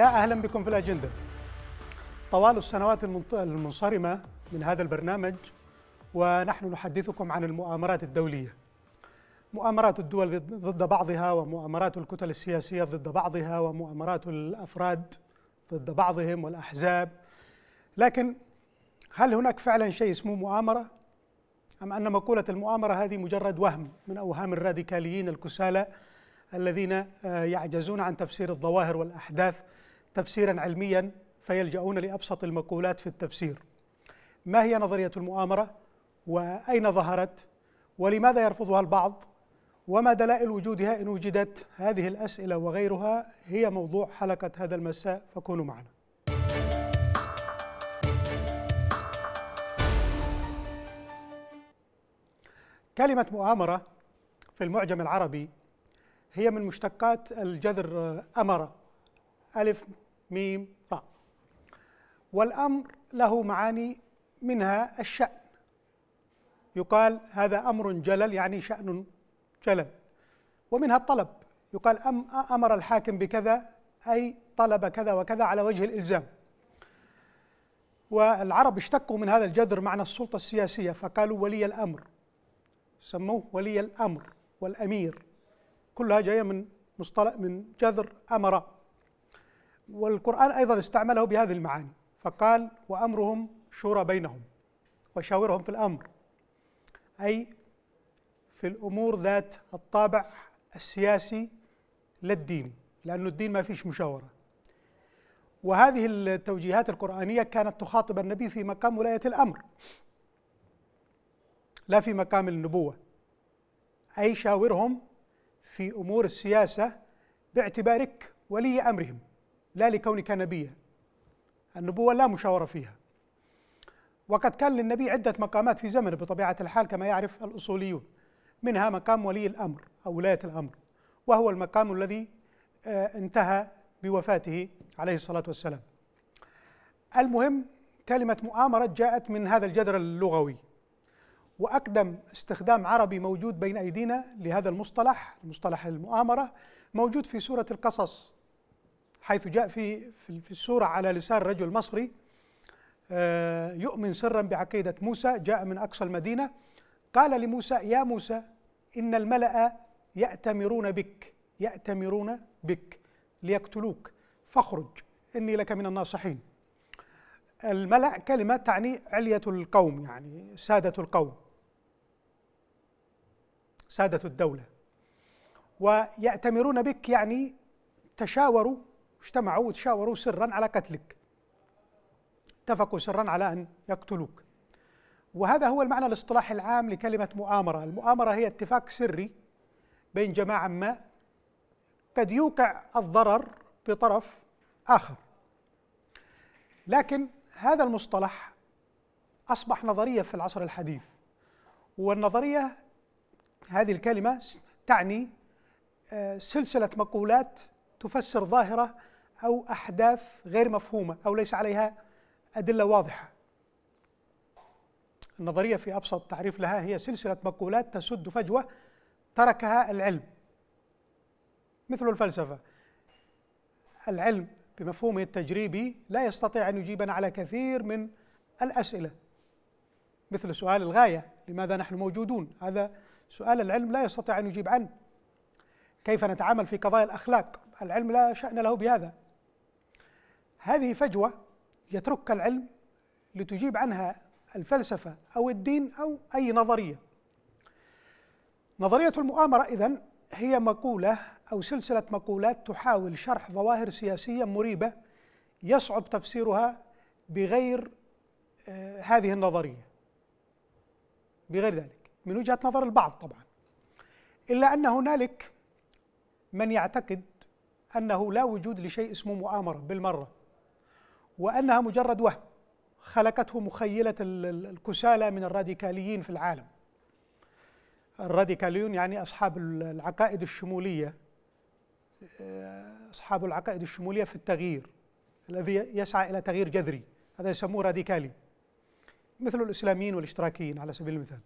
يا أهلا بكم في الأجندة طوال السنوات المنصرمة من هذا البرنامج ونحن نحدثكم عن المؤامرات الدولية مؤامرات الدول ضد بعضها ومؤامرات الكتل السياسية ضد بعضها ومؤامرات الأفراد ضد بعضهم والأحزاب لكن هل هناك فعلا شيء اسمه مؤامرة؟ أم أن مقولة المؤامرة هذه مجرد وهم من أوهام الراديكاليين الكسالى الذين آه، يعجزون عن تفسير الظواهر والأحداث تفسيرا علميا فيلجؤون لأبسط المقولات في التفسير ما هي نظرية المؤامرة وأين ظهرت ولماذا يرفضها البعض وما دلائل وجودها إن وجدت هذه الأسئلة وغيرها هي موضوع حلقة هذا المساء فكونوا معنا كلمة مؤامرة في المعجم العربي هي من مشتقات الجذر أمرة ألف ميم راء والأمر له معاني منها الشأن يقال هذا أمر جلل يعني شأن جلل ومنها الطلب يقال أم أمر الحاكم بكذا أي طلب كذا وكذا على وجه الإلزام والعرب اشتقوا من هذا الجذر معنى السلطة السياسية فقالوا ولي الأمر سموه ولي الأمر والأمير كلها جاية من مصطلح من جذر أمر والقرآن أيضا استعمله بهذه المعاني فقال وأمرهم شورى بينهم وشاورهم في الأمر أي في الأمور ذات الطابع السياسي لا الديني لأن الدين ما فيش مشاورة وهذه التوجيهات القرآنية كانت تخاطب النبي في مقام ولاية الأمر لا في مقام النبوة أي شاورهم في أمور السياسة باعتبارك ولي أمرهم لا لكونك نبيا النبوة لا مشاورة فيها وقد كان للنبي عدة مقامات في زمنه بطبيعة الحال كما يعرف الأصوليون منها مقام ولي الأمر أو ولاية الأمر وهو المقام الذي آه، انتهى بوفاته عليه الصلاة والسلام المهم كلمة مؤامرة جاءت من هذا الجذر اللغوي وأقدم استخدام عربي موجود بين أيدينا لهذا المصطلح مصطلح المؤامرة موجود في سورة القصص حيث جاء في في السورة على لسان رجل مصري آه، يؤمن سرا بعقيدة موسى جاء من أقصى المدينة قال لموسى يا موسى إن الملأ يأتمرون بك يأتمرون بك ليقتلوك فاخرج إني لك من الناصحين الملأ كلمة تعني علية القوم يعني سادة القوم سادة الدولة ويأتمرون بك يعني تشاوروا واجتمعوا وتشاوروا سرا على قتلك اتفقوا سرا على أن يقتلوك وهذا هو المعنى الاصطلاحي العام لكلمة مؤامرة المؤامرة هي اتفاق سري بين جماعة ما قد يوقع الضرر بطرف آخر لكن هذا المصطلح أصبح نظرية في العصر الحديث والنظرية هذه الكلمة تعني آه، سلسلة مقولات تفسر ظاهرة أو أحداث غير مفهومة أو ليس عليها أدلة واضحة النظرية في أبسط تعريف لها هي سلسلة مقولات تسد فجوة تركها العلم مثل الفلسفة العلم بمفهومه التجريبي لا يستطيع أن يجيبنا على كثير من الأسئلة مثل سؤال الغاية لماذا نحن موجودون هذا سؤال العلم لا يستطيع أن يجيب عنه كيف نتعامل في قضايا الأخلاق العلم لا شأن له بهذا هذه فجوة يتركها العلم لتجيب عنها الفلسفة أو الدين أو أي نظرية نظرية المؤامرة إذن هي مقولة أو سلسلة مقولات تحاول شرح ظواهر سياسية مريبة يصعب تفسيرها بغير آه، هذه النظرية بغير ذلك من وجهة نظر البعض طبعا إلا أن هنالك من يعتقد أنه لا وجود لشيء اسمه مؤامرة بالمرة وأنها مجرد وهم خلقته مخيلة الكسالى من الراديكاليين في العالم الراديكاليون يعني أصحاب العقائد الشمولية آه، أصحاب العقائد الشمولية في التغيير الذي يسعى إلى تغيير جذري هذا يسموه راديكالي مثل الإسلاميين والاشتراكيين على سبيل المثال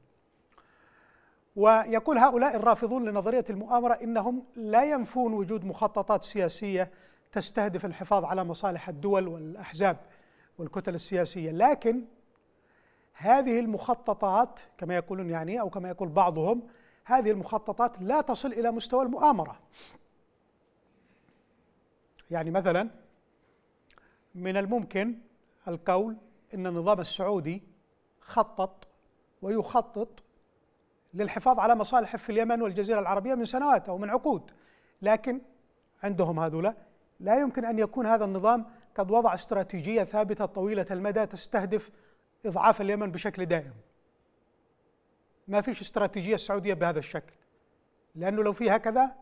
ويقول هؤلاء الرافضون لنظرية المؤامرة إنهم لا ينفون وجود مخططات سياسية تستهدف الحفاظ على مصالح الدول والاحزاب والكتل السياسيه لكن هذه المخططات كما يقولون يعني او كما يقول بعضهم هذه المخططات لا تصل الى مستوى المؤامره يعني مثلا من الممكن القول ان النظام السعودي خطط ويخطط للحفاظ على مصالحه في اليمن والجزيره العربيه من سنوات او من عقود لكن عندهم هذولا لا يمكن أن يكون هذا النظام قد وضع استراتيجية ثابتة طويلة المدى تستهدف إضعاف اليمن بشكل دائم ما فيش استراتيجية السعودية بهذا الشكل لأنه لو في هكذا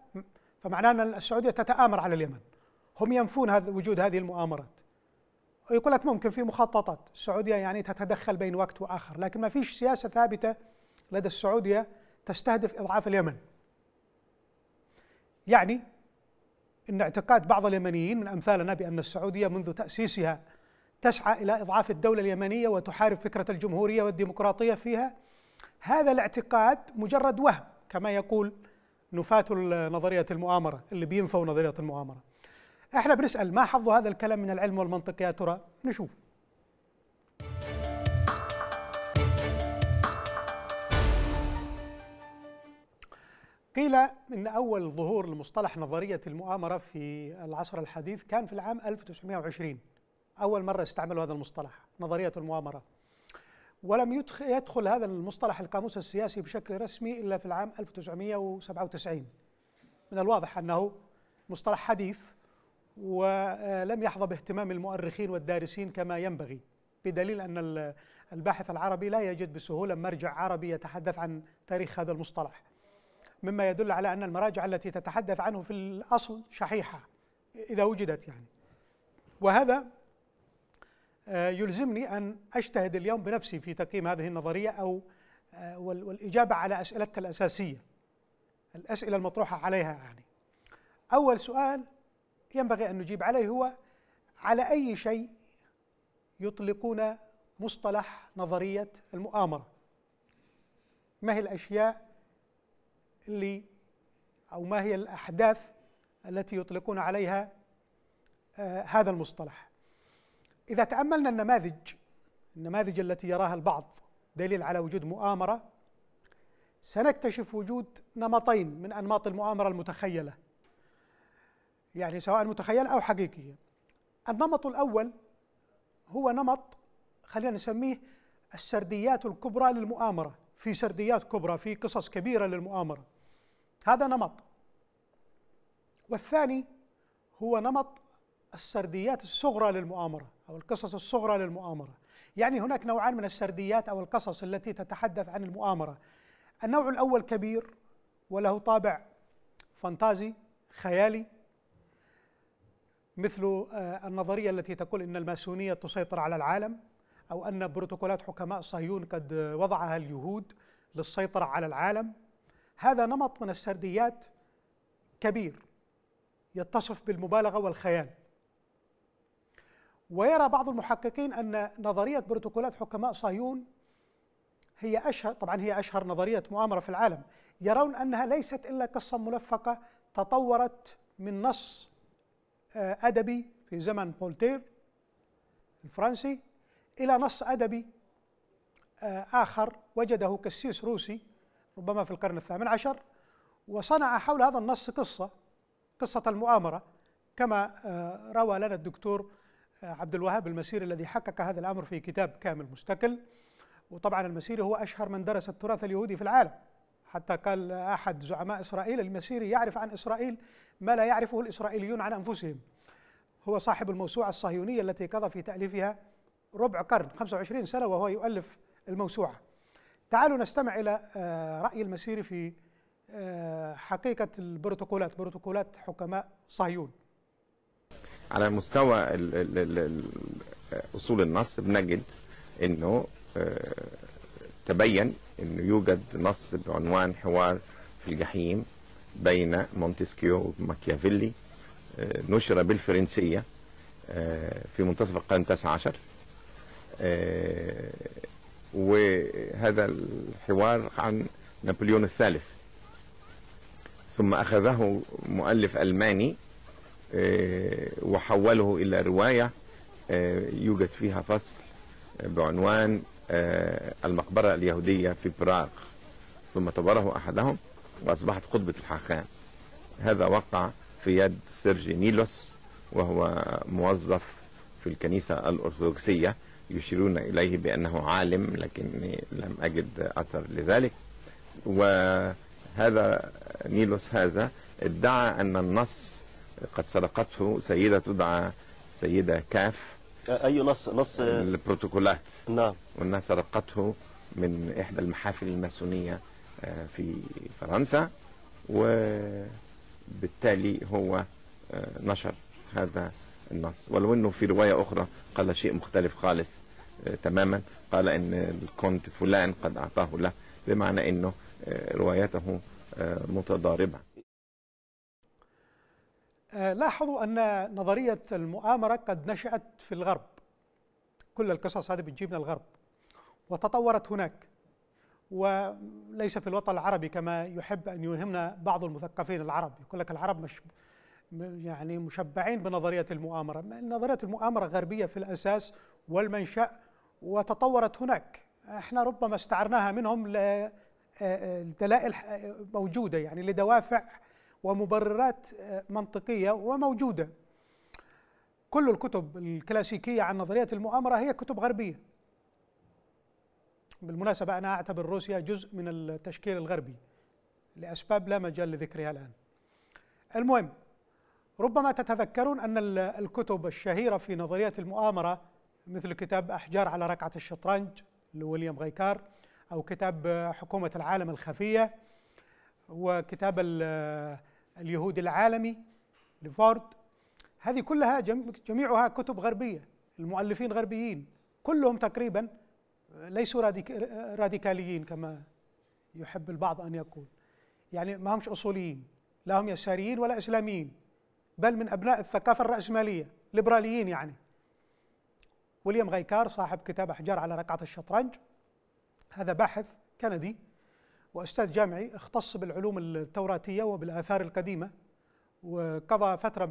فمعناه أن السعودية تتآمر على اليمن هم ينفون هذا وجود هذه المؤامرات يقول لك ممكن في مخططات السعودية يعني تتدخل بين وقت وآخر لكن ما فيش سياسة ثابتة لدى السعودية تستهدف إضعاف اليمن يعني ان اعتقاد بعض اليمنيين من امثالنا بان السعوديه منذ تاسيسها تسعى الى اضعاف الدوله اليمنيه وتحارب فكره الجمهوريه والديمقراطيه فيها هذا الاعتقاد مجرد وهم كما يقول نفاة نظريه المؤامره اللي بينفوا نظريه المؤامره احنا بنسال ما حظ هذا الكلام من العلم والمنطق يا ترى نشوف قيل ان اول ظهور لمصطلح نظريه المؤامره في العصر الحديث كان في العام 1920 اول مره استعملوا هذا المصطلح نظريه المؤامره ولم يدخل هذا المصطلح القاموس السياسي بشكل رسمي الا في العام 1997 من الواضح انه مصطلح حديث ولم آه، يحظى باهتمام المؤرخين والدارسين كما ينبغي بدليل ان الباحث العربي لا يجد بسهوله مرجع عربي يتحدث عن تاريخ هذا المصطلح مما يدل على أن المراجع التي تتحدث عنه في الأصل شحيحة إذا وجدت يعني وهذا آه، يلزمني أن أجتهد اليوم بنفسي في تقييم هذه النظرية أو آه، والإجابة على أسئلتها الأساسية الأسئلة المطروحة عليها يعني أول سؤال ينبغي أن نجيب عليه هو على أي شيء يطلقون مصطلح نظرية المؤامرة ما هي الأشياء اللي أو ما هي الأحداث التي يطلقون عليها آه، هذا المصطلح إذا تأملنا النماذج النماذج التي يراها البعض دليل على وجود مؤامرة سنكتشف وجود نمطين من أنماط المؤامرة المتخيلة يعني سواء متخيلة أو حقيقية النمط الأول هو نمط خلينا نسميه السرديات الكبرى للمؤامرة في سرديات كبرى في قصص كبيرة للمؤامرة هذا نمط والثاني هو نمط السرديات الصغرى للمؤامرة أو القصص الصغرى للمؤامرة يعني هناك نوعان من السرديات أو القصص التي تتحدث عن المؤامرة النوع الأول كبير وله طابع فانتازي خيالي مثل آه، النظرية التي تقول أن الماسونية تسيطر على العالم أو أن بروتوكولات حكماء صهيون قد وضعها اليهود للسيطرة على العالم هذا نمط من السرديات كبير يتصف بالمبالغه والخيال ويرى بعض المحققين ان نظريه بروتوكولات حكماء صهيون هي اشهر طبعا هي اشهر نظريه مؤامره في العالم يرون انها ليست الا قصه ملفقه تطورت من نص آه، ادبي في زمن فولتير الفرنسي الى نص ادبي آه، اخر وجده كسيس روسي ربما في القرن الثامن عشر وصنع حول هذا النص قصة قصة المؤامرة كما آه، روى لنا الدكتور آه، عبد الوهاب المسيري الذي حقق هذا الأمر في كتاب كامل مستقل وطبعا المسيري هو أشهر من درس التراث اليهودي في العالم حتى قال أحد زعماء إسرائيل المسيري يعرف عن إسرائيل ما لا يعرفه الإسرائيليون عن أنفسهم هو صاحب الموسوعة الصهيونية التي قضى في تأليفها ربع قرن 25 سنة وهو يؤلف الموسوعة تعالوا نستمع إلى آه، رأي المسيري في آه، حقيقة البروتوكولات بروتوكولات حكماء صهيون على مستوى آه، أصول النص بنجد أنه تبين أنه يوجد نص بعنوان حوار في الجحيم بين مونتسكيو وماكيافيلي نشر بالفرنسية في منتصف القرن التاسع عشر وهذا الحوار عن نابليون الثالث ثم أخذه مؤلف ألماني آه، وحوله إلى رواية آه، يوجد فيها فصل آه، بعنوان المقبرة اليهودية في براغ ثم تبره أحدهم وأصبحت قطبة الحاخام هذا وقع في يد سيرجي نيلوس وهو موظف في الكنيسة الأرثوذكسية يشيرون إليه بأنه عالم لكني لم أجد أثر لذلك وهذا نيلوس هذا ادعى أن النص قد سرقته سيدة تدعى سيدة كاف أي نص نص البروتوكولات نعم وأنها سرقته من إحدى المحافل الماسونية آه، في فرنسا وبالتالي هو آه، نشر هذا النص ولو أنه في رواية أخرى قال شيء مختلف خالص آه، تماما قال أن الكونت فلان قد أعطاه له بمعنى أنه آه، روايته آه، متضاربة لاحظوا أن نظرية المؤامرة قد نشأت في الغرب كل القصص هذه بتجيب من الغرب وتطورت هناك وليس في الوطن العربي كما يحب أن يوهمنا بعض المثقفين العرب يقول لك العرب مش يعني مشبعين بنظريه المؤامره، نظريه المؤامره غربيه في الاساس والمنشا وتطورت هناك، احنا ربما استعرناها منهم آه، آه، لدلائل موجوده يعني لدوافع ومبررات آه، منطقيه وموجوده. كل الكتب الكلاسيكيه عن نظريه المؤامره هي كتب غربيه. بالمناسبه انا اعتبر روسيا جزء من التشكيل الغربي لاسباب لا مجال لذكرها الان. المهم ربما تتذكرون أن الكتب الشهيرة في نظرية المؤامرة مثل كتاب أحجار على ركعة الشطرنج لويليام غيكار أو كتاب حكومة العالم الخفية وكتاب اليهود العالمي لفورد هذه كلها جميعها كتب غربية المؤلفين غربيين كلهم تقريبا ليسوا راديكاليين كما يحب البعض أن يقول يعني ما همش أصوليين لا هم يساريين ولا إسلاميين بل من أبناء الثقافة الرأسمالية ليبراليين يعني وليام غيكار صاحب كتاب أحجار على رقعة الشطرنج هذا باحث كندي وأستاذ جامعي اختص بالعلوم التوراتية وبالآثار القديمة وقضى فترة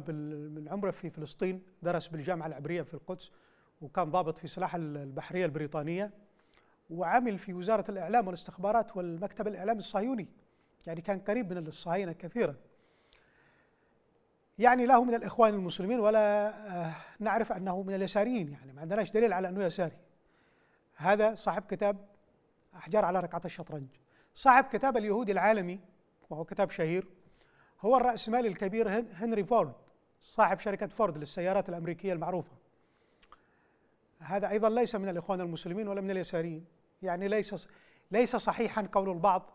من عمره في فلسطين درس بالجامعة العبرية في القدس وكان ضابط في سلاح البحرية البريطانية وعمل في وزارة الإعلام والاستخبارات والمكتب الإعلام الصهيوني يعني كان قريب من الصهاينة كثيراً يعني له من الإخوان المسلمين ولا آه، نعرف أنه من اليساريين يعني ما عندناش دليل على أنه يساري هذا صاحب كتاب أحجار على ركعة الشطرنج صاحب كتاب اليهود العالمي وهو كتاب شهير هو الرأسمالي الكبير هنري فورد صاحب شركة فورد للسيارات الأمريكية المعروفة هذا أيضا ليس من الإخوان المسلمين ولا من اليساريين يعني ليس ليس صحيحا قول البعض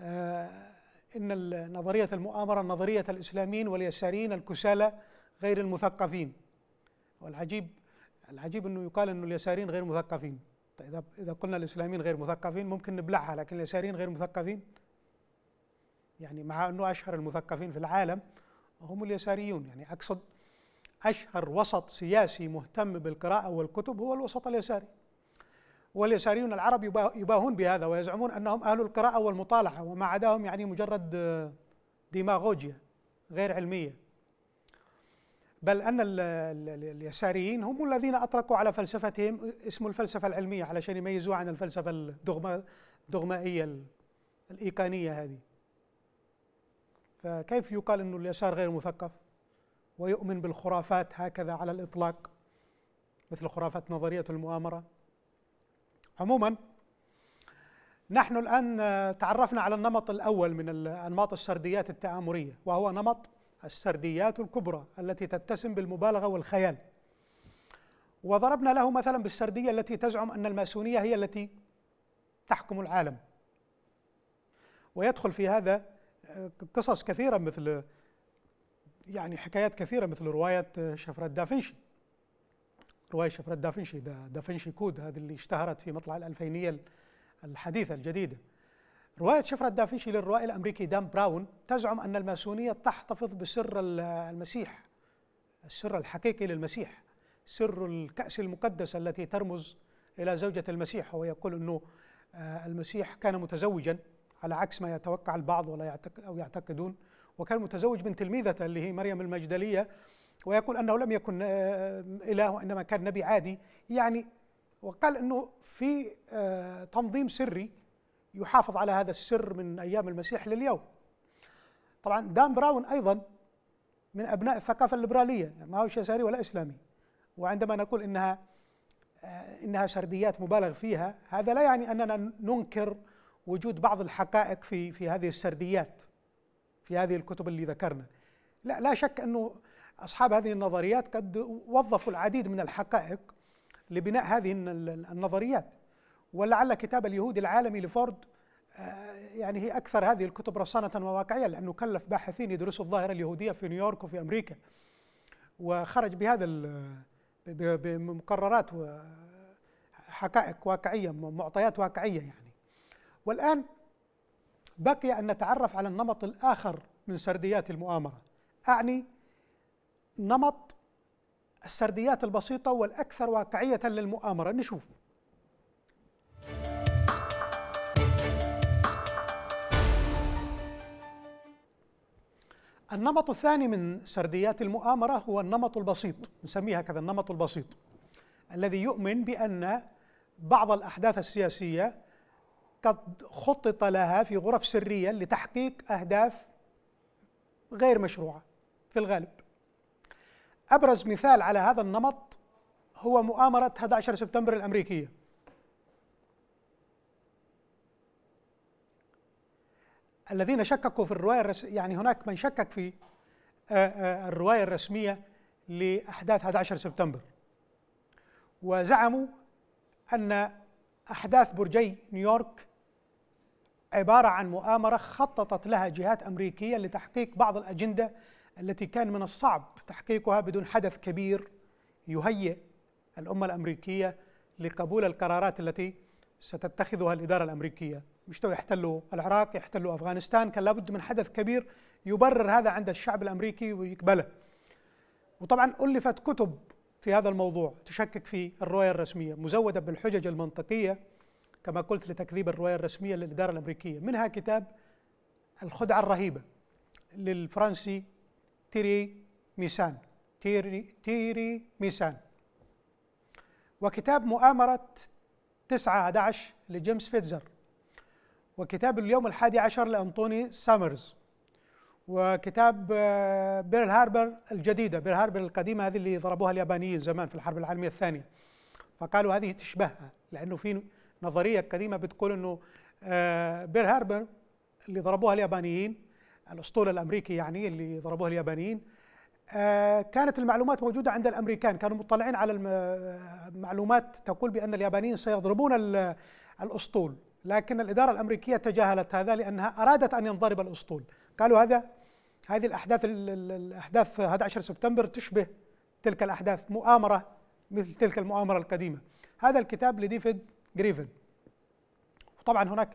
آه إن نظرية المؤامرة نظرية الإسلاميين واليساريين الكسالى غير المثقفين والعجيب العجيب أنه يقال أنه اليساريين غير مثقفين إذا إذا قلنا الإسلاميين غير مثقفين ممكن نبلعها لكن اليساريين غير مثقفين يعني مع أنه أشهر المثقفين في العالم هم اليساريون يعني أقصد أشهر وسط سياسي مهتم بالقراءة والكتب هو الوسط اليساري واليساريون العرب يباهون بهذا ويزعمون انهم اهل القراءه والمطالعه وما عداهم يعني مجرد آه، ديماغوجيا غير علميه بل ان اليساريين هم الذين اطلقوا على فلسفتهم اسم الفلسفه العلميه علشان يميزوها عن الفلسفه الدغمائيه الايقانيه هذه فكيف يقال انه اليسار غير مثقف ويؤمن بالخرافات هكذا على الاطلاق مثل خرافات نظريه المؤامره عموما نحن الآن آه، تعرفنا على النمط الأول من أنماط السرديات التآمرية وهو نمط السرديات الكبرى التي تتسم بالمبالغة والخيال وضربنا له مثلا بالسردية التي تزعم أن الماسونية هي التي تحكم العالم ويدخل في هذا آه، قصص كثيرة مثل يعني حكايات كثيرة مثل رواية آه، شفرة دافنشي رواية شفرة دافنشي دا دافنشي كود هذه اللي اشتهرت في مطلع الألفينية الحديثة الجديدة رواية شفرة دافنشي للروائي الأمريكي دان براون تزعم أن الماسونية تحتفظ بسر المسيح السر الحقيقي للمسيح سر الكأس المقدسة التي ترمز إلى زوجة المسيح هو يقول أنه آه، المسيح كان متزوجا على عكس ما يتوقع البعض ولا يعتقد أو يعتقدون وكان متزوج من تلميذته اللي هي مريم المجدلية ويقول أنه لم يكن آه، إله وإنما كان نبي عادي يعني وقال أنه في آه، تنظيم سري يحافظ على هذا السر من أيام المسيح لليوم طبعا دان براون أيضا من أبناء الثقافة الليبرالية ما هو يساري ولا إسلامي وعندما نقول إنها آه، إنها سرديات مبالغ فيها هذا لا يعني أننا ننكر وجود بعض الحقائق في في هذه السرديات في هذه الكتب اللي ذكرنا لا لا شك أنه أصحاب هذه النظريات قد وظفوا العديد من الحقائق لبناء هذه النظريات ولعل كتاب اليهود العالمي لفورد آه، يعني هي أكثر هذه الكتب رصانة وواقعية لأنه كلف باحثين يدرسوا الظاهرة اليهودية في نيويورك وفي أمريكا وخرج بهذا بمقررات وحقائق واقعية معطيات واقعية يعني والآن بقي أن نتعرف على النمط الآخر من سرديات المؤامرة أعني نمط السرديات البسيطة والأكثر واقعية للمؤامرة نشوف النمط الثاني من سرديات المؤامرة هو النمط البسيط نسميها كذا النمط البسيط الذي يؤمن بأن بعض الأحداث السياسية قد خطط لها في غرف سرية لتحقيق أهداف غير مشروعة في الغالب أبرز مثال على هذا النمط هو مؤامرة 11 سبتمبر الأمريكية الذين شككوا في الرواية الرس... يعني هناك من شكك في آه، آه، الرواية الرسمية لأحداث 11 سبتمبر وزعموا أن أحداث برجي نيويورك عبارة عن مؤامرة خططت لها جهات أمريكية لتحقيق بعض الأجندة التي كان من الصعب تحقيقها بدون حدث كبير يهيئ الامه الامريكيه لقبول القرارات التي ستتخذها الاداره الامريكيه، مش تو يحتلوا العراق، يحتلوا افغانستان، كان لابد من حدث كبير يبرر هذا عند الشعب الامريكي ويقبله. وطبعا الفت كتب في هذا الموضوع تشكك في الرؤيه الرسميه، مزوده بالحجج المنطقيه كما قلت لتكذيب الرواية الرسمية للإدارة الأمريكية منها كتاب الخدعة الرهيبة للفرنسي تيري ميسان تيري, تيري ميسان وكتاب مؤامرة 9 11 لجيمس فيتزر وكتاب اليوم الحادي عشر لأنطوني سامرز وكتاب آه، بيرل هاربر الجديدة بيرل هاربر القديمة هذه اللي ضربوها اليابانيين زمان في الحرب العالمية الثانية فقالوا هذه تشبهها لأنه في نظرية قديمة بتقول أنه آه، بيرل هاربر اللي ضربوها اليابانيين الاسطول الامريكي يعني اللي ضربوه اليابانيين آه، كانت المعلومات موجوده عند الامريكان كانوا مطلعين على المعلومات تقول بان اليابانيين سيضربون الاسطول لكن الاداره الامريكيه تجاهلت هذا لانها ارادت ان ينضرب الاسطول قالوا هذا هذه الاحداث الاحداث 11 سبتمبر تشبه تلك الاحداث مؤامره مثل تلك المؤامره القديمه هذا الكتاب لديفيد جريفن وطبعا هناك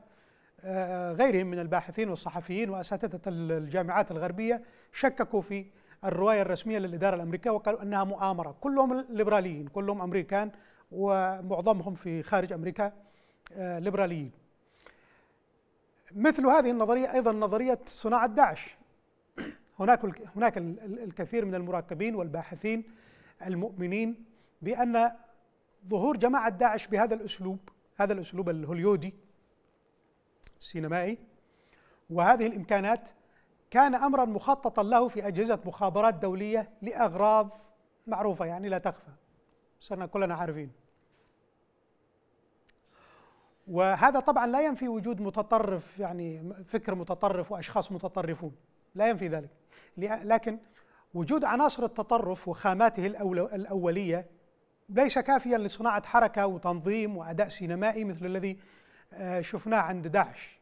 غيرهم من الباحثين والصحفيين وأساتذة الجامعات الغربية شككوا في الرواية الرسمية للإدارة الأمريكية وقالوا أنها مؤامرة كلهم ليبراليين كلهم أمريكان ومعظمهم في خارج أمريكا آه، ليبراليين مثل هذه النظرية أيضا نظرية صناعة داعش هناك هناك الكثير من المراقبين والباحثين المؤمنين بأن ظهور جماعة داعش بهذا الأسلوب هذا الأسلوب الهوليودي السينمائي وهذه الامكانات كان امرا مخططا له في اجهزه مخابرات دوليه لاغراض معروفه يعني لا تخفى صرنا كلنا عارفين وهذا طبعا لا ينفي وجود متطرف يعني فكر متطرف واشخاص متطرفون لا ينفي ذلك لكن وجود عناصر التطرف وخاماته الاوليه ليس كافيا لصناعه حركه وتنظيم واداء سينمائي مثل الذي آه، شفناه عند داعش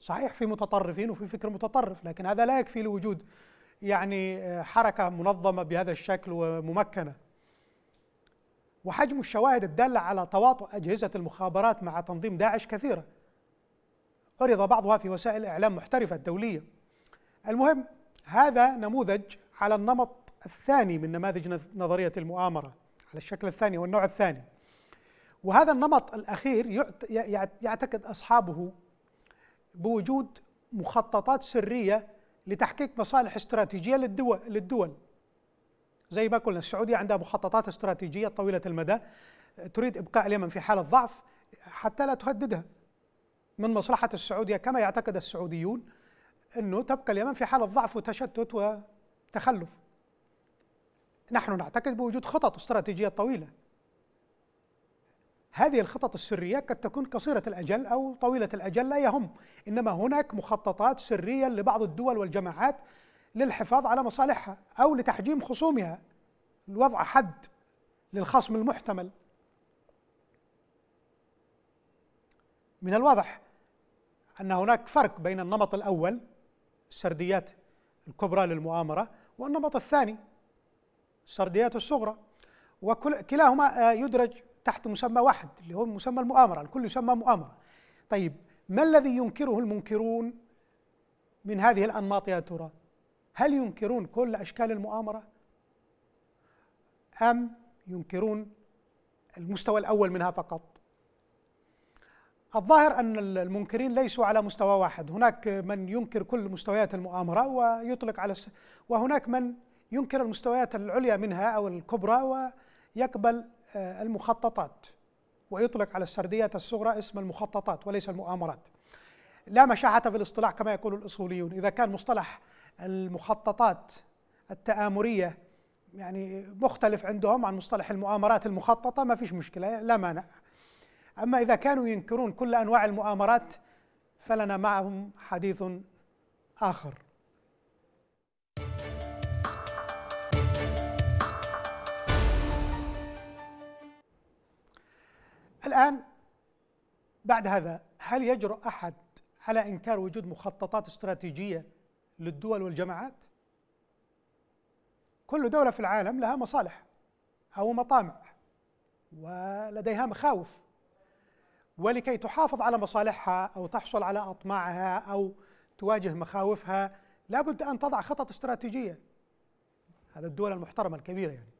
صحيح في متطرفين وفي فكر متطرف لكن هذا لا يكفي لوجود يعني آه، حركة منظمة بهذا الشكل وممكنة وحجم الشواهد الدالة على تواطؤ أجهزة المخابرات مع تنظيم داعش كثيرة عرض بعضها في وسائل إعلام محترفة دولية المهم هذا نموذج على النمط الثاني من نماذج نظرية المؤامرة على الشكل الثاني والنوع الثاني وهذا النمط الاخير يعتقد اصحابه بوجود مخططات سريه لتحقيق مصالح استراتيجيه للدول للدول زي ما قلنا السعوديه عندها مخططات استراتيجيه طويله المدى تريد ابقاء اليمن في حاله ضعف حتى لا تهددها من مصلحه السعوديه كما يعتقد السعوديون انه تبقى اليمن في حاله ضعف وتشتت وتخلف نحن نعتقد بوجود خطط استراتيجيه طويله هذه الخطط السرية قد تكون قصيرة الأجل أو طويلة الأجل لا يهم إنما هناك مخططات سرية لبعض الدول والجماعات للحفاظ على مصالحها أو لتحجيم خصومها لوضع حد للخصم المحتمل من الواضح أن هناك فرق بين النمط الأول السرديات الكبرى للمؤامرة والنمط الثاني السرديات الصغرى وكلاهما آه، يدرج تحت مسمى واحد اللي هو مسمى المؤامرة الكل يسمى مؤامرة طيب ما الذي ينكره المنكرون من هذه الأنماط يا ترى هل ينكرون كل أشكال المؤامرة أم ينكرون المستوى الأول منها فقط الظاهر أن المنكرين ليسوا على مستوى واحد هناك من ينكر كل مستويات المؤامرة ويطلق على الس... وهناك من ينكر المستويات العليا منها أو الكبرى ويقبل آه، المخططات ويطلق على السردية الصغرى اسم المخططات وليس المؤامرات لا مشاحة في الاصطلاح كما يقول الأصوليون إذا كان مصطلح المخططات التآمرية يعني مختلف عندهم عن مصطلح المؤامرات المخططة ما فيش مشكلة لا مانع أما إذا كانوا ينكرون كل أنواع المؤامرات فلنا معهم حديث آخر الآن بعد هذا هل يجرؤ أحد على إنكار وجود مخططات استراتيجية للدول والجماعات؟ كل دولة في العالم لها مصالح أو مطامع ولديها مخاوف ولكي تحافظ على مصالحها أو تحصل على أطماعها أو تواجه مخاوفها لابد أن تضع خطط استراتيجية هذا الدول المحترمة الكبيرة يعني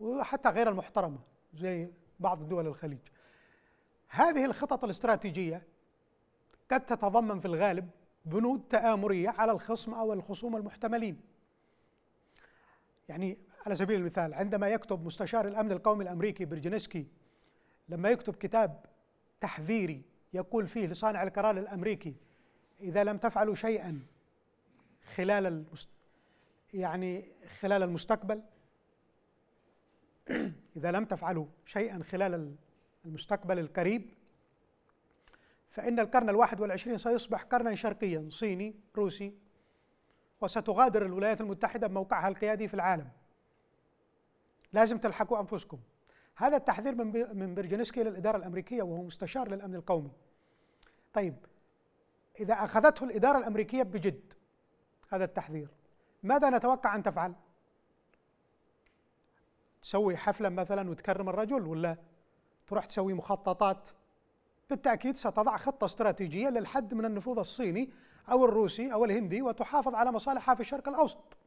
وحتى غير المحترمة زي بعض دول الخليج هذه الخطط الاستراتيجية قد تتضمن في الغالب بنود تآمرية على الخصم أو الخصوم المحتملين يعني على سبيل المثال عندما يكتب مستشار الأمن القومي الأمريكي برجنسكي لما يكتب كتاب تحذيري يقول فيه لصانع القرار الأمريكي إذا لم تفعلوا شيئا خلال المست... يعني خلال المستقبل إذا لم تفعلوا شيئا خلال المستقبل القريب فإن القرن الواحد والعشرين سيصبح قرنا شرقيا صيني روسي وستغادر الولايات المتحدة بموقعها القيادي في العالم لازم تلحقوا أنفسكم هذا التحذير من من برجنسكي للإدارة الأمريكية وهو مستشار للأمن القومي طيب إذا أخذته الإدارة الأمريكية بجد هذا التحذير ماذا نتوقع أن تفعل؟ تسوي حفلة مثلا وتكرم الرجل ولا تروح تسوي مخططات بالتأكيد ستضع خطة استراتيجية للحد من النفوذ الصيني أو الروسي أو الهندي وتحافظ على مصالحها في الشرق الأوسط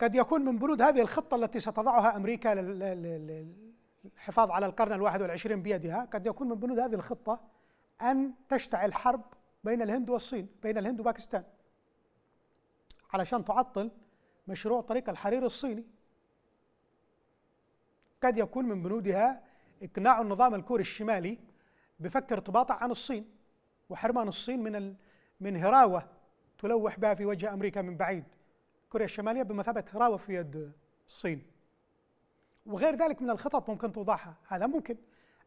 قد يكون من بنود هذه الخطة التي ستضعها أمريكا للحفاظ على القرن الواحد والعشرين بيدها قد يكون من بنود هذه الخطة أن تشتعل حرب بين الهند والصين بين الهند وباكستان علشان تعطل مشروع طريق الحرير الصيني قد يكون من بنودها إقناع النظام الكوري الشمالي بفك ارتباطه عن الصين وحرمان الصين من من هراوة تلوح بها في وجه أمريكا من بعيد كوريا الشمالية بمثابة هراوة في يد الصين وغير ذلك من الخطط ممكن توضعها هذا ممكن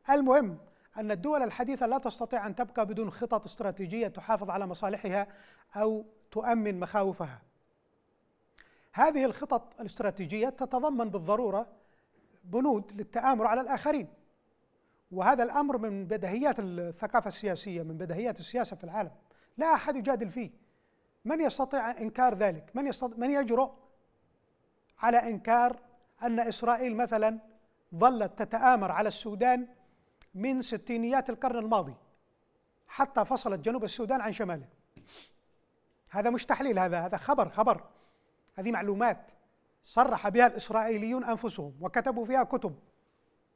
المهم أن الدول الحديثة لا تستطيع أن تبقى بدون خطط استراتيجية تحافظ على مصالحها أو تؤمن مخاوفها هذه الخطط الاستراتيجية تتضمن بالضرورة بنود للتآمر على الآخرين وهذا الأمر من بدهيات الثقافة السياسية من بدهيات السياسة في العالم لا أحد يجادل فيه من يستطيع إنكار ذلك من, يستطيع من يجرؤ على إنكار أن إسرائيل مثلا ظلت تتآمر على السودان من ستينيات القرن الماضي حتى فصلت جنوب السودان عن شماله هذا مش تحليل هذا هذا خبر خبر هذه معلومات صرح بها الإسرائيليون أنفسهم وكتبوا فيها كتب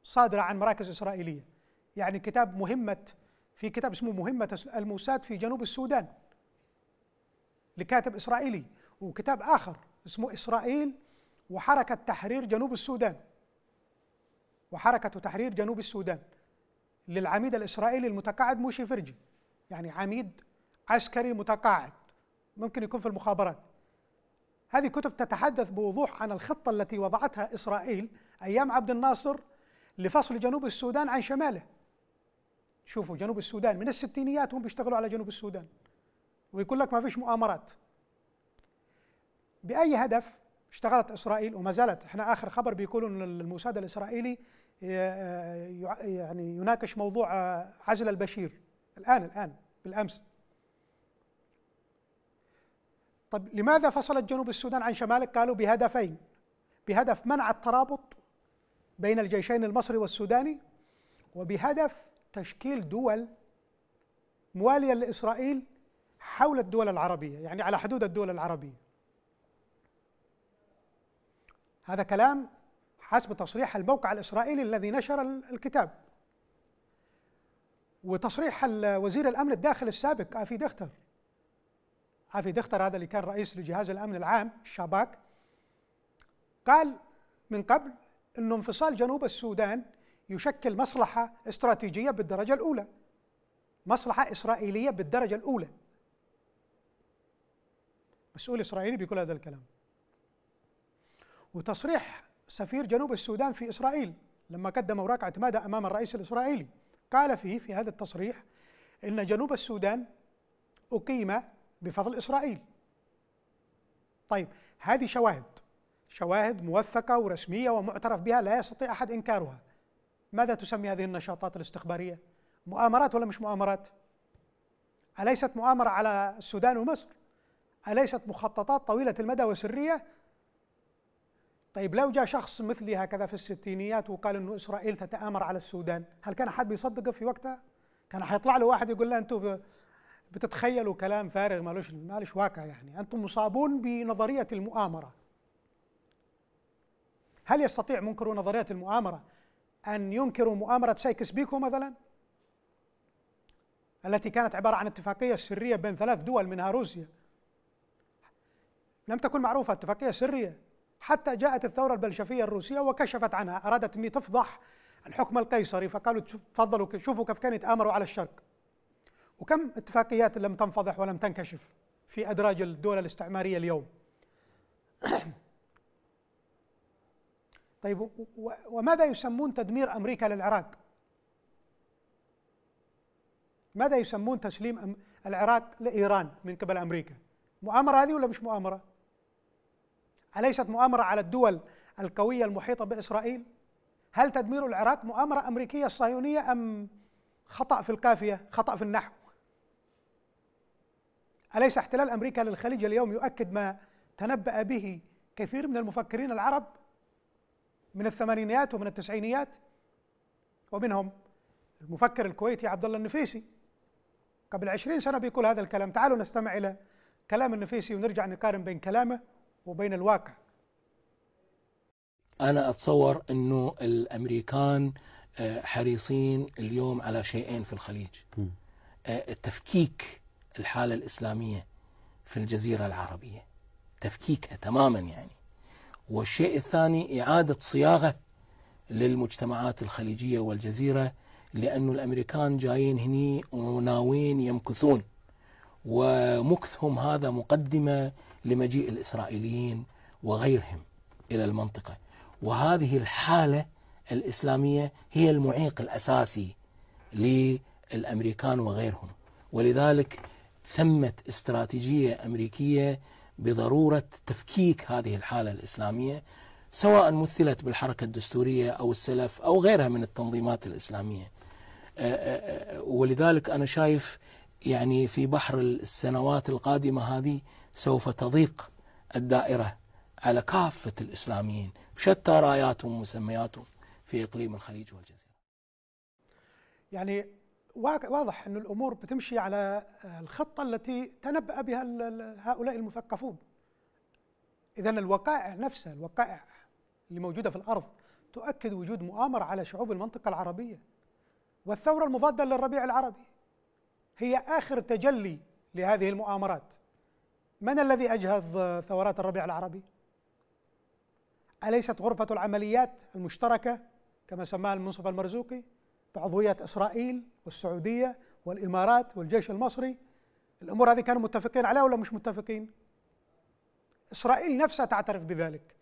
صادرة عن مراكز إسرائيلية يعني كتاب مهمة في كتاب اسمه مهمة الموساد في جنوب السودان لكاتب إسرائيلي وكتاب آخر اسمه إسرائيل وحركة تحرير جنوب السودان وحركة تحرير جنوب السودان للعميد الإسرائيلي المتقاعد موشي فرجي يعني عميد عسكري متقاعد ممكن يكون في المخابرات هذه كتب تتحدث بوضوح عن الخطة التي وضعتها إسرائيل أيام عبد الناصر لفصل جنوب السودان عن شماله شوفوا جنوب السودان من الستينيات هم بيشتغلوا على جنوب السودان ويقول لك ما فيش مؤامرات بأي هدف اشتغلت إسرائيل وما زالت احنا آخر خبر بيقولوا أن الموساد الإسرائيلي آه، آه، يعني يناقش موضوع آه، عزل البشير الآن الآن بالأمس طب لماذا فصلت جنوب السودان عن شمالك؟ قالوا بهدفين بهدف منع الترابط بين الجيشين المصري والسوداني وبهدف تشكيل دول مواليه لاسرائيل حول الدول العربيه، يعني على حدود الدول العربيه. هذا كلام حسب تصريح الموقع الاسرائيلي الذي نشر الكتاب. وتصريح وزير الامن الداخلي السابق افي دختر حافي دختر هذا اللي كان رئيس لجهاز الأمن العام الشباك قال من قبل أنه انفصال جنوب السودان يشكل مصلحة استراتيجية بالدرجة الأولى مصلحة إسرائيلية بالدرجة الأولى مسؤول إسرائيلي بيقول هذا الكلام وتصريح سفير جنوب السودان في إسرائيل لما قدم أوراق اعتماده أمام الرئيس الإسرائيلي قال فيه في هذا التصريح إن جنوب السودان أقيم بفضل إسرائيل طيب هذه شواهد شواهد موثقة ورسمية ومعترف بها لا يستطيع أحد إنكارها ماذا تسمي هذه النشاطات الاستخبارية؟ مؤامرات ولا مش مؤامرات؟ أليست مؤامرة على السودان ومصر؟ أليست مخططات طويلة المدى وسرية؟ طيب لو جاء شخص مثلي هكذا في الستينيات وقال أنه إسرائيل تتآمر على السودان هل كان أحد بيصدقه في وقتها؟ كان حيطلع له واحد يقول له أنتم بتتخيلوا كلام فارغ مالوش مالوش واقع يعني انتم مصابون بنظريه المؤامره هل يستطيع منكرو نظريه المؤامره ان ينكروا مؤامره سايكس بيكو مثلا التي كانت عباره عن اتفاقيه سريه بين ثلاث دول منها روسيا لم تكن معروفه اتفاقيه سريه حتى جاءت الثوره البلشفيه الروسيه وكشفت عنها ارادت ان تفضح الحكم القيصري فقالوا تفضلوا شوفوا كيف كانوا يتامروا على الشرق وكم اتفاقيات لم تنفضح ولم تنكشف في أدراج الدول الاستعمارية اليوم طيب وماذا يسمون تدمير أمريكا للعراق ماذا يسمون تسليم العراق لإيران من قبل أمريكا مؤامرة هذه ولا مش مؤامرة أليست مؤامرة على الدول القوية المحيطة بإسرائيل هل تدمير العراق مؤامرة أمريكية صهيونية أم خطأ في القافية خطأ في النحو أليس احتلال أمريكا للخليج اليوم يؤكد ما تنبأ به كثير من المفكرين العرب من الثمانينيات ومن التسعينيات ومنهم المفكر الكويتي عبد الله النفيسي قبل عشرين سنة بيقول هذا الكلام تعالوا نستمع إلى كلام النفيسي ونرجع نقارن بين كلامه وبين الواقع أنا أتصور أنه الأمريكان آه، حريصين اليوم على شيئين في الخليج آه، التفكيك الحالة الإسلامية في الجزيرة العربية تفكيكها تماما يعني والشيء الثاني إعادة صياغة للمجتمعات الخليجية والجزيرة لأن الأمريكان جايين هني وناويين يمكثون ومكثهم هذا مقدمة لمجيء الإسرائيليين وغيرهم إلى المنطقة وهذه الحالة الإسلامية هي المعيق الأساسي للأمريكان وغيرهم ولذلك ثمة استراتيجية أمريكية بضرورة تفكيك هذه الحالة الإسلامية سواء مثلت بالحركة الدستورية أو السلف أو غيرها من التنظيمات الإسلامية أه، أه، أه، ولذلك أنا شايف يعني في بحر السنوات القادمة هذه سوف تضيق الدائرة على كافة الإسلاميين بشتى راياتهم ومسمياتهم في إقليم الخليج والجزيرة يعني واضح أن الأمور بتمشي على الخطة التي تنبأ بها هؤلاء المثقفون إذا الوقائع نفسها الوقائع اللي موجودة في الأرض تؤكد وجود مؤامرة على شعوب المنطقة العربية والثورة المضادة للربيع العربي هي آخر تجلي لهذه المؤامرات من الذي أجهض ثورات الربيع العربي؟ أليست غرفة العمليات المشتركة كما سماها المنصف المرزوقي؟ بعضوية إسرائيل والسعودية والإمارات والجيش المصري الأمور هذه كانوا متفقين عليها ولا مش متفقين؟ إسرائيل نفسها تعترف بذلك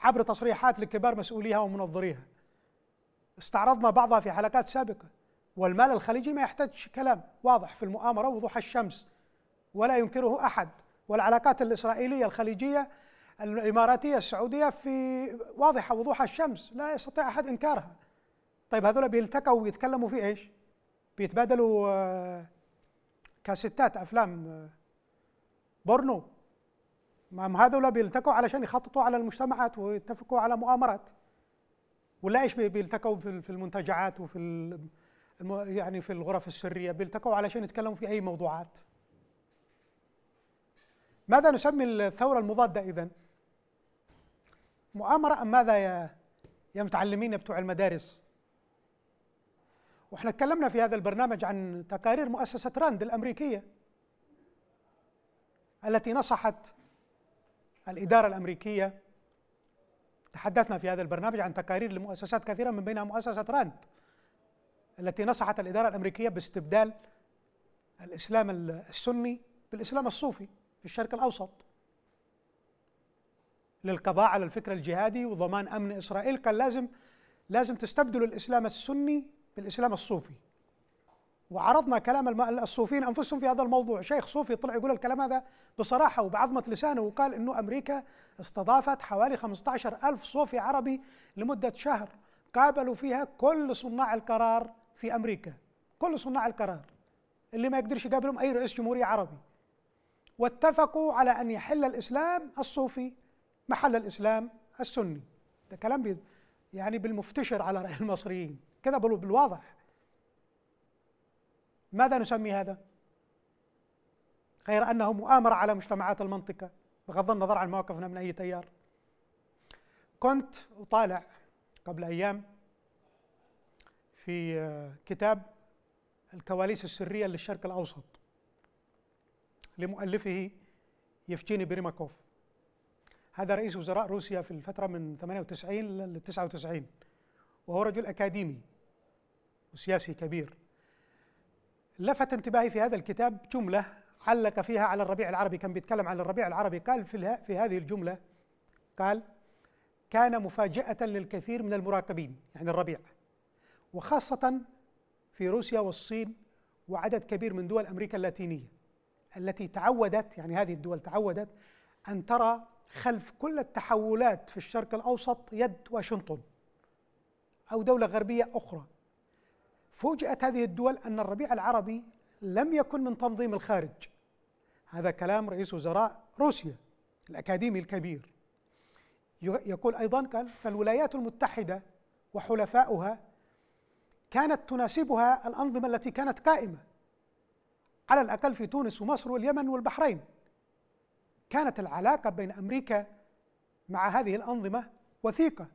عبر تصريحات لكبار مسؤوليها ومنظريها استعرضنا بعضها في حلقات سابقة والمال الخليجي ما يحتاج كلام واضح في المؤامرة وضوح الشمس ولا ينكره أحد والعلاقات الإسرائيلية الخليجية الإماراتية السعودية في واضحة وضوح الشمس لا يستطيع أحد إنكارها طيب هذول بيلتقوا ويتكلموا في ايش؟ بيتبادلوا آه، كاستات افلام آه، بورنو ما هذول بيلتقوا علشان يخططوا على المجتمعات ويتفقوا على مؤامرات ولا ايش بيلتقوا في المنتجعات وفي يعني في الغرف السريه بيلتقوا علشان يتكلموا في اي موضوعات ماذا نسمي الثوره المضاده اذا مؤامره ام ماذا يا يا متعلمين بتوع المدارس واحنا تكلمنا في هذا البرنامج عن تقارير مؤسسة راند الأمريكية التي نصحت الإدارة الأمريكية تحدثنا في هذا البرنامج عن تقارير لمؤسسات كثيرة من بينها مؤسسة راند التي نصحت الإدارة الأمريكية باستبدال الإسلام السني بالإسلام الصوفي في الشرق الأوسط للقضاء على الفكر الجهادي وضمان أمن إسرائيل كان لازم لازم تستبدل الإسلام السني بالإسلام الصوفي وعرضنا كلام الصوفيين أنفسهم في هذا الموضوع شيخ صوفي طلع يقول الكلام هذا بصراحة وبعظمة لسانه وقال أنه أمريكا استضافت حوالي 15 ألف صوفي عربي لمدة شهر قابلوا فيها كل صناع القرار في أمريكا كل صناع القرار اللي ما يقدرش يقابلهم أي رئيس جمهورية عربي واتفقوا على أن يحل الإسلام الصوفي محل الإسلام السني ده كلام يعني بالمفتشر على رأي المصريين كده بالواضح ماذا نسمي هذا؟ غير أنه مؤامرة على مجتمعات المنطقة بغض النظر عن مواقفنا من أي تيار كنت أطالع قبل أيام في آه، كتاب الكواليس السرية للشرق الأوسط لمؤلفه يفتيني بريماكوف هذا رئيس وزراء روسيا في الفترة من 98 ل 99 وهو رجل أكاديمي وسياسي كبير لفت انتباهي في هذا الكتاب جملة علق فيها على الربيع العربي كان بيتكلم عن الربيع العربي قال في, في هذه الجملة قال كان مفاجأة للكثير من المراقبين يعني الربيع وخاصة في روسيا والصين وعدد كبير من دول أمريكا اللاتينية التي تعودت يعني هذه الدول تعودت أن ترى خلف كل التحولات في الشرق الأوسط يد واشنطن أو دولة غربية أخرى فوجئت هذه الدول أن الربيع العربي لم يكن من تنظيم الخارج هذا كلام رئيس وزراء روسيا الأكاديمي الكبير يقول أيضا قال فالولايات المتحدة وحلفاؤها كانت تناسبها الأنظمة التي كانت قائمة على الأقل في تونس ومصر واليمن والبحرين كانت العلاقة بين أمريكا مع هذه الأنظمة وثيقة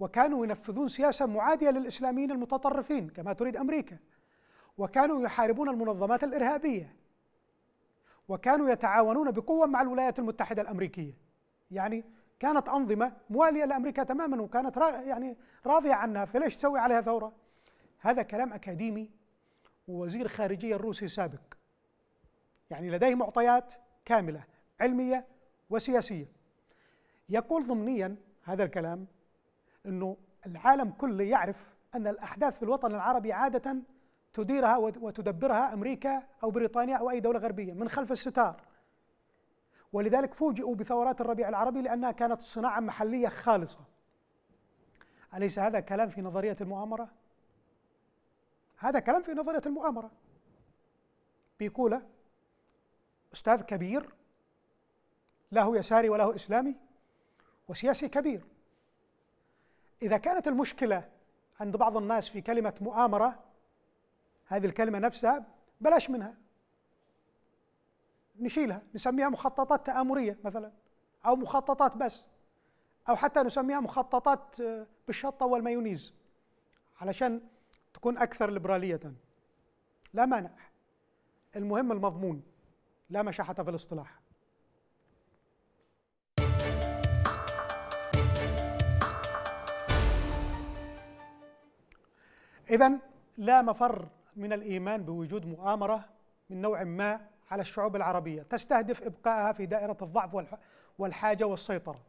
وكانوا ينفذون سياسة معادية للإسلاميين المتطرفين كما تريد أمريكا وكانوا يحاربون المنظمات الإرهابية وكانوا يتعاونون بقوة مع الولايات المتحدة الأمريكية يعني كانت أنظمة موالية لأمريكا تماما وكانت يعني راضية عنها فليش تسوي عليها ثورة هذا كلام أكاديمي ووزير خارجية الروسي سابق يعني لديه معطيات كاملة علمية وسياسية يقول ضمنيا هذا الكلام انه العالم كله يعرف ان الاحداث في الوطن العربي عاده تديرها وتدبرها امريكا او بريطانيا او اي دوله غربيه من خلف الستار ولذلك فوجئوا بثورات الربيع العربي لانها كانت صناعه محليه خالصه اليس هذا كلام في نظريه المؤامره هذا كلام في نظريه المؤامره بيقوله استاذ كبير له يساري وله اسلامي وسياسي كبير إذا كانت المشكلة عند بعض الناس في كلمة مؤامرة هذه الكلمة نفسها بلاش منها نشيلها نسميها مخططات تآمرية مثلا أو مخططات بس أو حتى نسميها مخططات آه، بالشطة والمايونيز علشان تكون أكثر ليبرالية لا مانع المهم المضمون لا مشاحة في الاصطلاح إذا لا مفر من الإيمان بوجود مؤامرة من نوع ما على الشعوب العربية تستهدف إبقائها في دائرة الضعف والحاجة والسيطرة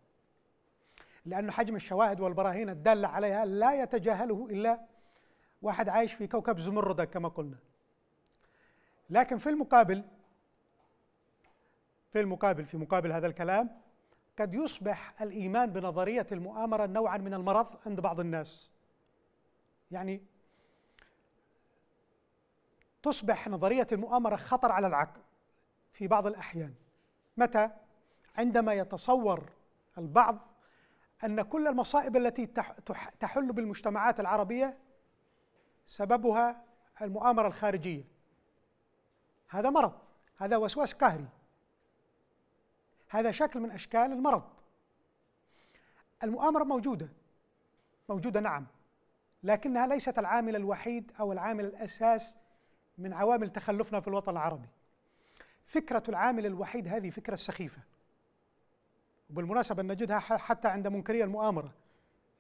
لأن حجم الشواهد والبراهين الدالة عليها لا يتجاهله إلا واحد عايش في كوكب زمردة كما قلنا لكن في المقابل في المقابل في مقابل هذا الكلام قد يصبح الإيمان بنظرية المؤامرة نوعا من المرض عند بعض الناس يعني تصبح نظرية المؤامرة خطر على العقل في بعض الأحيان متى؟ عندما يتصور البعض أن كل المصائب التي تحل بالمجتمعات العربية سببها المؤامرة الخارجية هذا مرض هذا وسواس قهري هذا شكل من أشكال المرض المؤامرة موجودة موجودة نعم لكنها ليست العامل الوحيد أو العامل الأساس من عوامل تخلفنا في الوطن العربي فكرة العامل الوحيد هذه فكرة سخيفة وبالمناسبة نجدها حتى عند منكري المؤامرة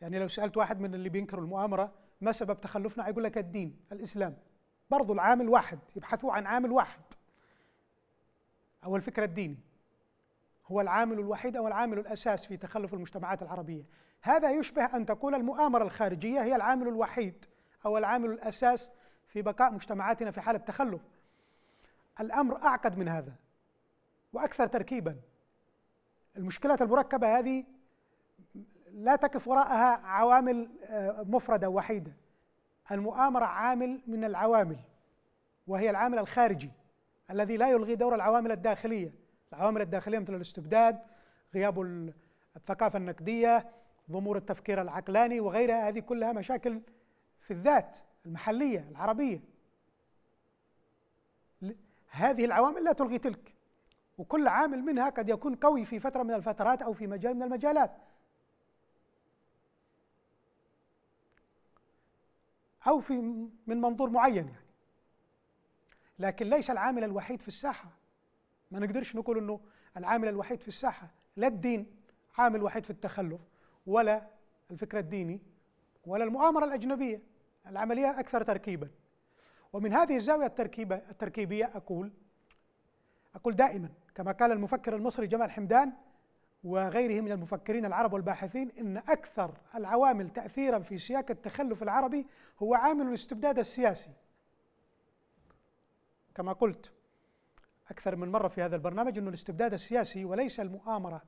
يعني لو سألت واحد من اللي بينكروا المؤامرة ما سبب تخلفنا يقول لك الدين الإسلام برضو العامل واحد يبحثوا عن عامل واحد أو الفكرة الديني هو العامل الوحيد أو العامل الأساس في تخلف المجتمعات العربية هذا يشبه أن تقول المؤامرة الخارجية هي العامل الوحيد أو العامل الأساس في بقاء مجتمعاتنا في حاله تخلف الامر اعقد من هذا واكثر تركيبا المشكلات المركبه هذه لا تقف وراءها عوامل آه، مفرده وحيده المؤامره عامل من العوامل وهي العامل الخارجي الذي لا يلغي دور العوامل الداخليه العوامل الداخليه مثل الاستبداد غياب الثقافه النقديه ضمور التفكير العقلاني وغيرها هذه كلها مشاكل في الذات المحلية العربية هذه العوامل لا تلغي تلك وكل عامل منها قد يكون قوي في فترة من الفترات أو في مجال من المجالات أو في من منظور معين يعني لكن ليس العامل الوحيد في الساحة ما نقدرش نقول أنه العامل الوحيد في الساحة لا الدين عامل وحيد في التخلف ولا الفكر الديني ولا المؤامرة الأجنبية العملية أكثر تركيبا ومن هذه الزاوية التركيبة التركيبية أقول أقول دائما كما قال المفكر المصري جمال حمدان وغيره من المفكرين العرب والباحثين ان اكثر العوامل تاثيرا في سياق التخلف العربي هو عامل الاستبداد السياسي. كما قلت اكثر من مره في هذا البرنامج انه الاستبداد السياسي وليس المؤامره.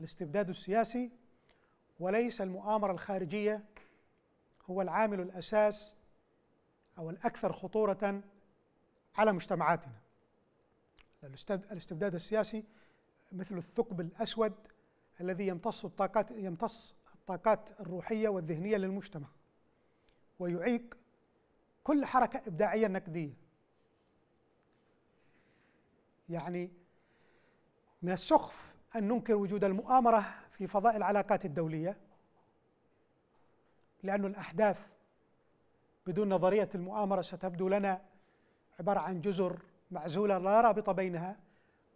الاستبداد السياسي وليس المؤامره الخارجيه هو العامل الأساس أو الأكثر خطورة على مجتمعاتنا الاستبداد السياسي مثل الثقب الأسود الذي يمتص الطاقات يمتص الطاقات الروحية والذهنية للمجتمع ويعيق كل حركة إبداعية نقدية يعني من السخف أن ننكر وجود المؤامرة في فضاء العلاقات الدولية لأن الأحداث بدون نظرية المؤامرة ستبدو لنا عبارة عن جزر معزولة لا رابط بينها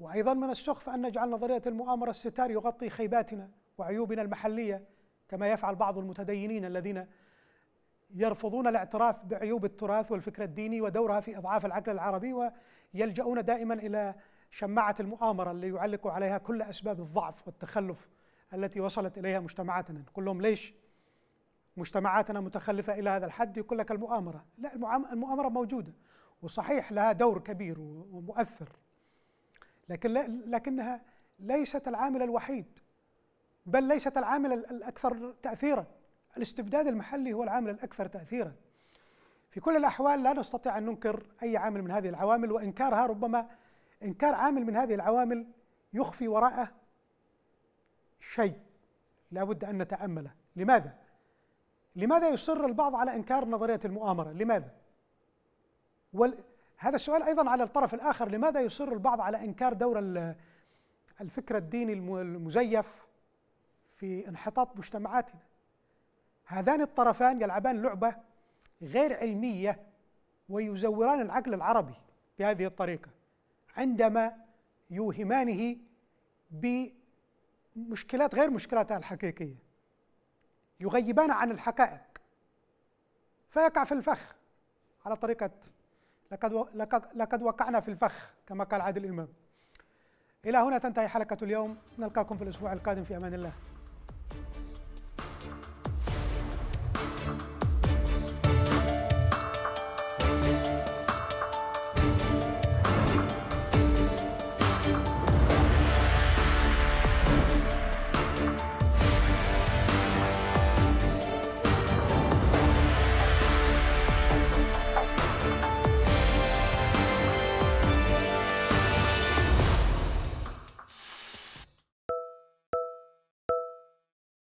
وأيضا من السخف أن نجعل نظرية المؤامرة الستار يغطي خيباتنا وعيوبنا المحلية كما يفعل بعض المتدينين الذين يرفضون الاعتراف بعيوب التراث والفكر الديني ودورها في إضعاف العقل العربي ويلجؤون دائما إلى شماعة المؤامرة اللي يعلقوا عليها كل أسباب الضعف والتخلف التي وصلت إليها مجتمعاتنا نقول لهم ليش مجتمعاتنا متخلفة إلى هذا الحد يقول لك المؤامرة لا المؤامرة موجودة وصحيح لها دور كبير ومؤثر لكن لكنها ليست العامل الوحيد بل ليست العامل الأكثر تأثيرا الاستبداد المحلي هو العامل الأكثر تأثيرا في كل الأحوال لا نستطيع أن ننكر أي عامل من هذه العوامل وإنكارها ربما إنكار عامل من هذه العوامل يخفي وراءه شيء لا بد أن نتأمله لماذا؟ لماذا يصر البعض على انكار نظريه المؤامره؟ لماذا؟ وال... هذا السؤال ايضا على الطرف الاخر لماذا يصر البعض على انكار دور الفكر الديني المزيف في انحطاط مجتمعاتنا؟ هذان الطرفان يلعبان لعبه غير علميه ويزوران العقل العربي بهذه الطريقه عندما يوهمانه بمشكلات غير مشكلاتها الحقيقيه يغيبان عن الحقائق فيقع في الفخ على طريقة لقد لقد وقعنا في الفخ كما قال عادل إمام إلى هنا تنتهي حلقة اليوم نلقاكم في الأسبوع القادم في أمان الله